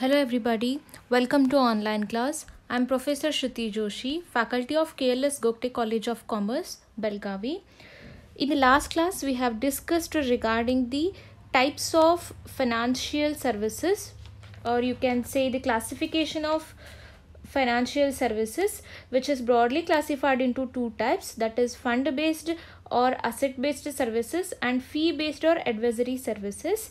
Hello everybody, welcome to online class. I am Professor Shruti Joshi, faculty of KLS Gokte College of Commerce, Belgavi. In the last class, we have discussed regarding the types of financial services or you can say the classification of financial services which is broadly classified into two types that is fund based or asset based services and fee based or advisory services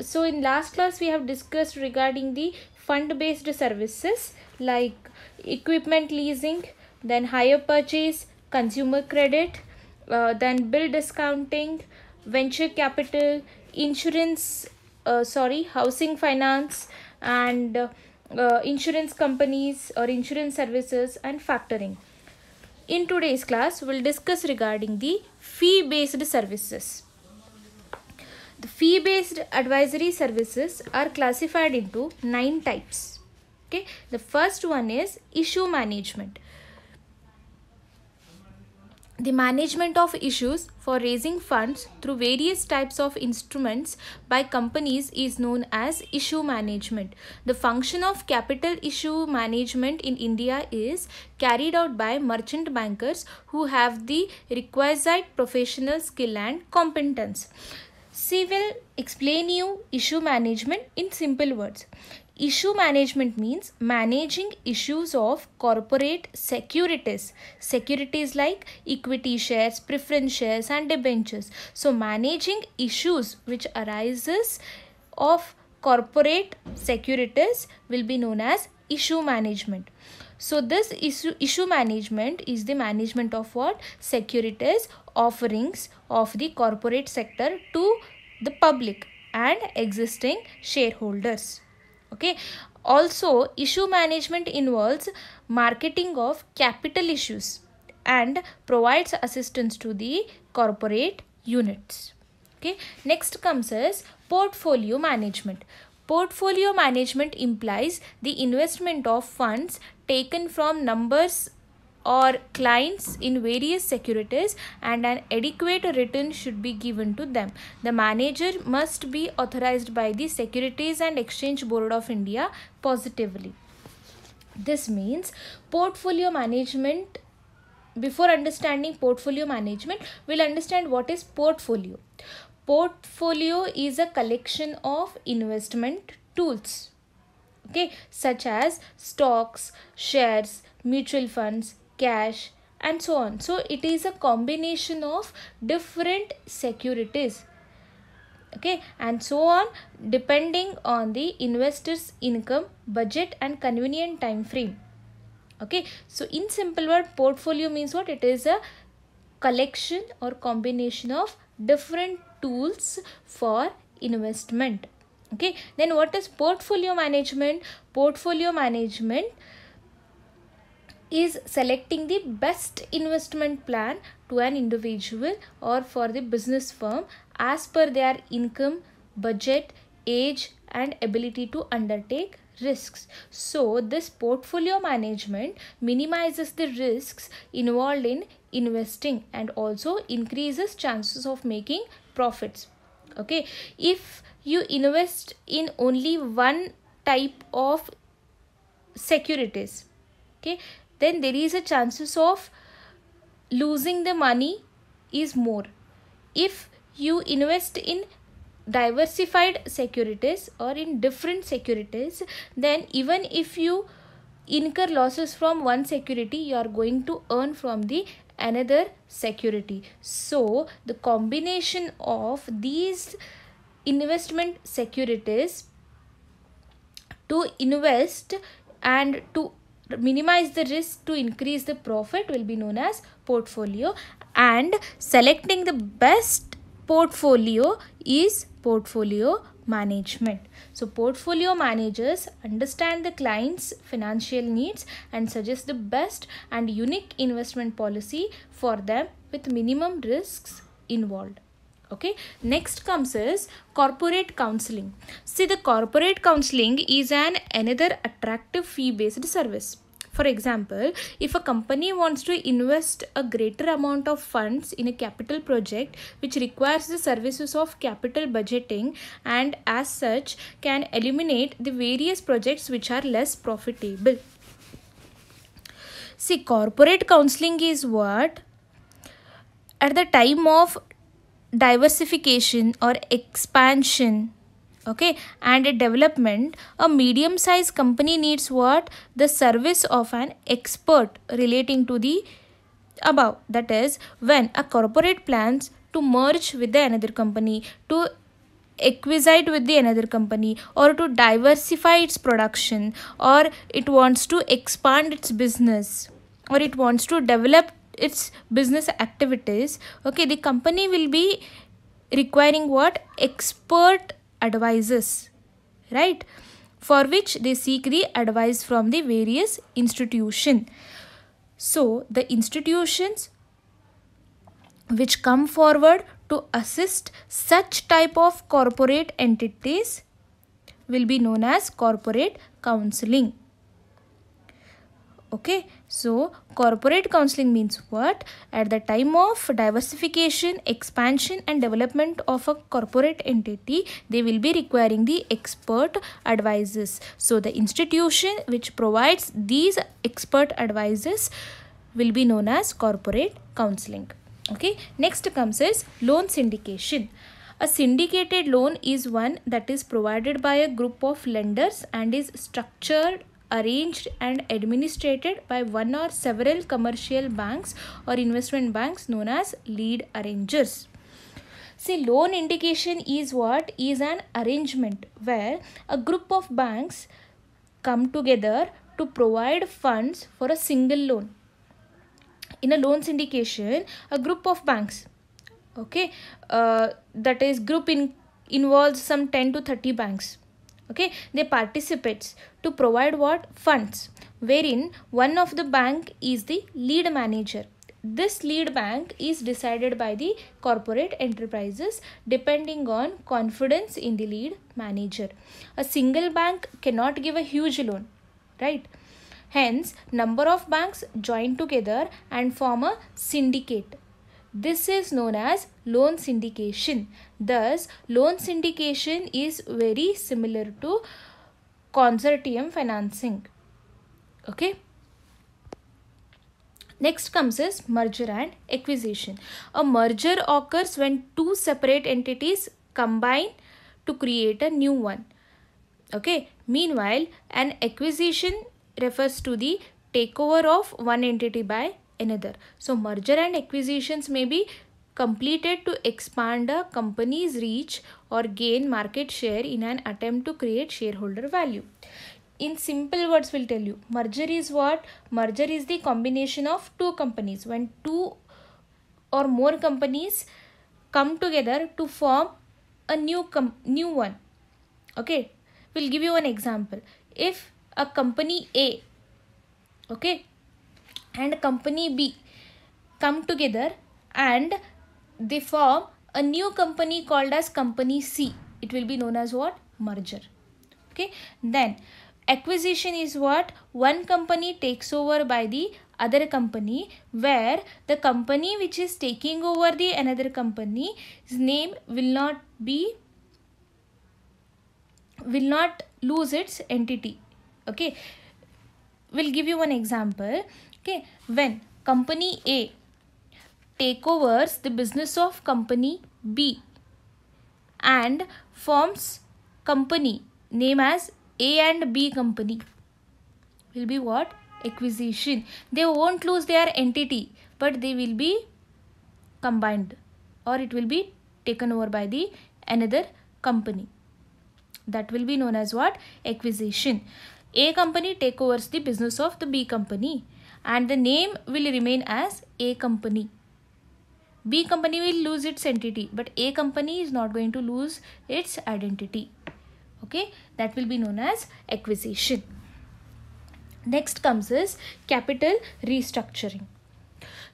so in last class we have discussed regarding the fund based services like equipment leasing then hire purchase consumer credit uh, then bill discounting venture capital insurance uh, sorry housing finance and uh, uh, insurance companies or insurance services and factoring in today's class we'll discuss regarding the fee based services the fee-based advisory services are classified into nine types. Okay, the first one is issue management. The management of issues for raising funds through various types of instruments by companies is known as issue management. The function of capital issue management in India is carried out by merchant bankers who have the requisite professional skill and competence. She will explain you issue management in simple words. Issue management means managing issues of corporate securities. Securities like equity shares, preference shares and debentures. So managing issues which arises of corporate securities will be known as issue management. So this issue, issue management is the management of what? Securities offerings of the corporate sector to the public and existing shareholders. Okay. Also, issue management involves marketing of capital issues and provides assistance to the corporate units okay next comes is portfolio management Portfolio management implies the investment of funds taken from numbers or clients in various securities and an adequate return should be given to them. The manager must be authorized by the Securities and Exchange Board of India positively. This means portfolio management before understanding portfolio management we'll understand what is portfolio Portfolio is a collection of investment tools okay such as stocks, shares, mutual funds, cash and so on. So it is a combination of different securities okay and so on depending on the investor's income budget and convenient time frame okay so in simple word portfolio means what it is a collection or combination of different tools for investment okay then what is portfolio management portfolio management is selecting the best investment plan to an individual or for the business firm as per their income budget age and ability to undertake risks. So, this portfolio management minimizes the risks involved in investing and also increases chances of making profits okay if you invest in only one type of securities okay then there is a chances of losing the money is more if you invest in diversified securities or in different securities then even if you incur losses from one security you are going to earn from the another security so the combination of these investment securities to invest and to minimize the risk to increase the profit will be known as portfolio and selecting the best portfolio is portfolio management. So, portfolio managers understand the client's financial needs and suggest the best and unique investment policy for them with minimum risks involved okay next comes is corporate counseling see the corporate counseling is an another attractive fee based service for example, if a company wants to invest a greater amount of funds in a capital project which requires the services of capital budgeting and as such can eliminate the various projects which are less profitable. See, corporate counseling is what? At the time of diversification or expansion okay and a development a medium sized company needs what the service of an expert relating to the above that is when a corporate plans to merge with the another company to acquisite with the another company or to diversify its production or it wants to expand its business or it wants to develop its business activities okay the company will be requiring what expert advises, right? For which they seek the advice from the various institution. So the institutions which come forward to assist such type of corporate entities will be known as corporate counseling okay so, corporate counseling means what? At the time of diversification, expansion, and development of a corporate entity, they will be requiring the expert advices. So, the institution which provides these expert advices will be known as corporate counseling. Okay, next comes is loan syndication. A syndicated loan is one that is provided by a group of lenders and is structured arranged and administered by one or several commercial banks or investment banks known as lead arrangers. See, loan indication is what? Is an arrangement where a group of banks come together to provide funds for a single loan. In a loan syndication, a group of banks, okay, uh, that is group in, involves some 10 to 30 banks okay they participates to provide what funds wherein one of the bank is the lead manager this lead bank is decided by the corporate enterprises depending on confidence in the lead manager a single bank cannot give a huge loan right hence number of banks join together and form a syndicate this is known as loan syndication. Thus, loan syndication is very similar to consortium financing. Okay. Next comes is merger and acquisition. A merger occurs when two separate entities combine to create a new one. Okay. Meanwhile, an acquisition refers to the takeover of one entity by another. So merger and acquisitions may be completed to expand a company's reach or gain market share in an attempt to create shareholder value. In simple words, we'll tell you merger is what? Merger is the combination of two companies. When two or more companies come together to form a new com- new one. Okay, we'll give you an example. If a company A, okay, and company B come together and they form a new company called as company C. It will be known as what? Merger. Okay. Then acquisition is what? One company takes over by the other company where the company which is taking over the another company's name will not be will not lose its entity okay we'll give you one example Okay, when company A takeovers the business of company B and forms company name as A and B company will be what? Acquisition. They won't lose their entity but they will be combined or it will be taken over by the another company. That will be known as what? Acquisition. A company takeovers the business of the B company and the name will remain as A company. B company will lose its entity but A company is not going to lose its identity. Okay, that will be known as acquisition. Next comes is capital restructuring.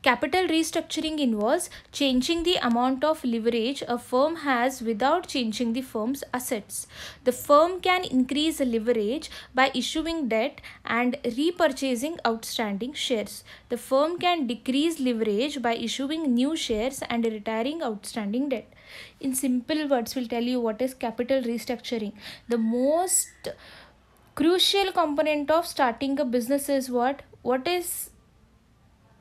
Capital restructuring involves changing the amount of leverage a firm has without changing the firm's assets. The firm can increase leverage by issuing debt and repurchasing outstanding shares. The firm can decrease leverage by issuing new shares and retiring outstanding debt. In simple words, we'll tell you what is capital restructuring. The most crucial component of starting a business is what? What is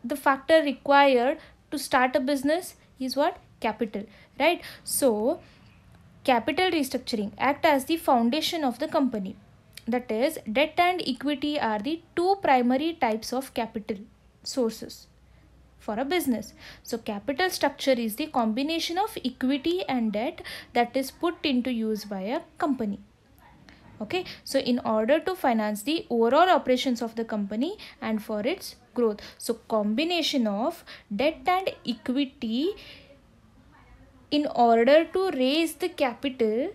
the factor required to start a business is what capital right so capital restructuring act as the foundation of the company that is debt and equity are the two primary types of capital sources for a business so capital structure is the combination of equity and debt that is put into use by a company okay so in order to finance the overall operations of the company and for its growth so combination of debt and equity in order to raise the capital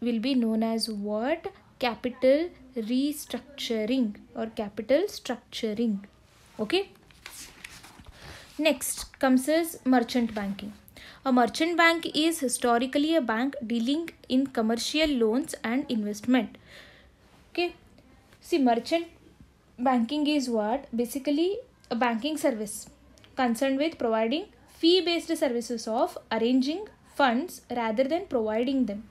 will be known as what capital restructuring or capital structuring okay next comes as merchant banking a merchant bank is historically a bank dealing in commercial loans and investment. Okay, see, merchant banking is what basically a banking service concerned with providing fee based services of arranging funds rather than providing them.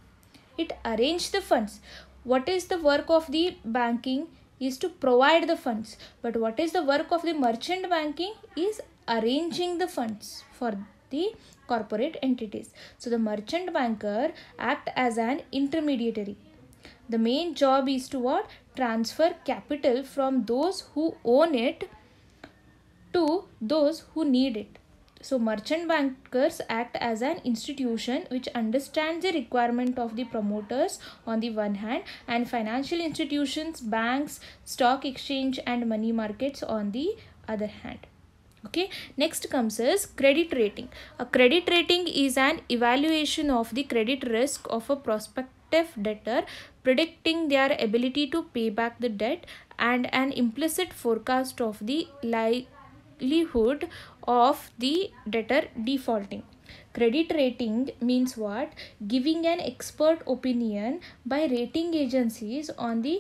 It arranges the funds. What is the work of the banking? is to provide the funds but what is the work of the merchant banking is arranging the funds for the corporate entities. So the merchant banker act as an intermediary. The main job is to what? Transfer capital from those who own it to those who need it. So merchant bankers act as an institution which understands the requirement of the promoters on the one hand and financial institutions, banks, stock exchange and money markets on the other hand okay next comes is credit rating a credit rating is an evaluation of the credit risk of a prospective debtor predicting their ability to pay back the debt and an implicit forecast of the likelihood of the debtor defaulting Credit rating means what? Giving an expert opinion by rating agencies on the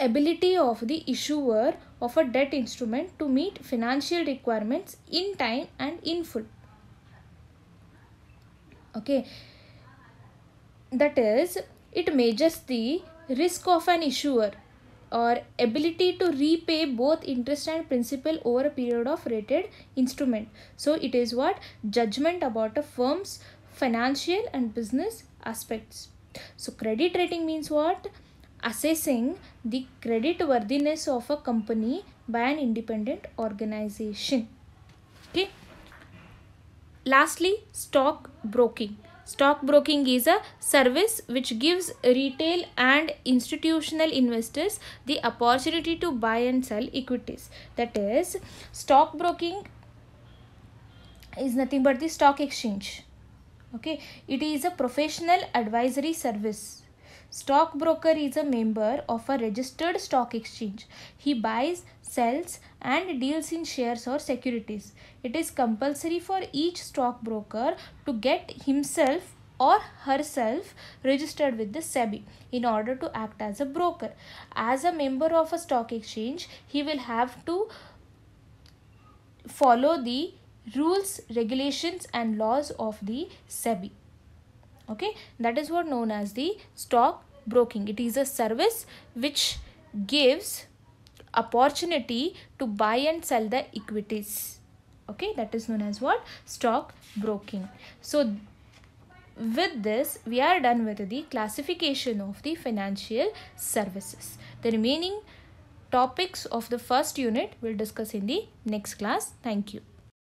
ability of the issuer of a debt instrument to meet financial requirements in time and in full okay that is it measures the risk of an issuer or ability to repay both interest and principal over a period of rated instrument so it is what judgment about a firm's financial and business aspects so credit rating means what assessing the credit worthiness of a company by an independent organization okay lastly stock broking stock broking is a service which gives retail and institutional investors the opportunity to buy and sell equities that is stock broking is nothing but the stock exchange okay it is a professional advisory service Stockbroker is a member of a registered stock exchange. He buys, sells, and deals in shares or securities. It is compulsory for each stockbroker to get himself or herself registered with the SEBI in order to act as a broker. As a member of a stock exchange, he will have to follow the rules, regulations, and laws of the SEBI okay that is what known as the stock broking it is a service which gives opportunity to buy and sell the equities okay that is known as what stock broking so with this we are done with the classification of the financial services the remaining topics of the first unit we'll discuss in the next class thank you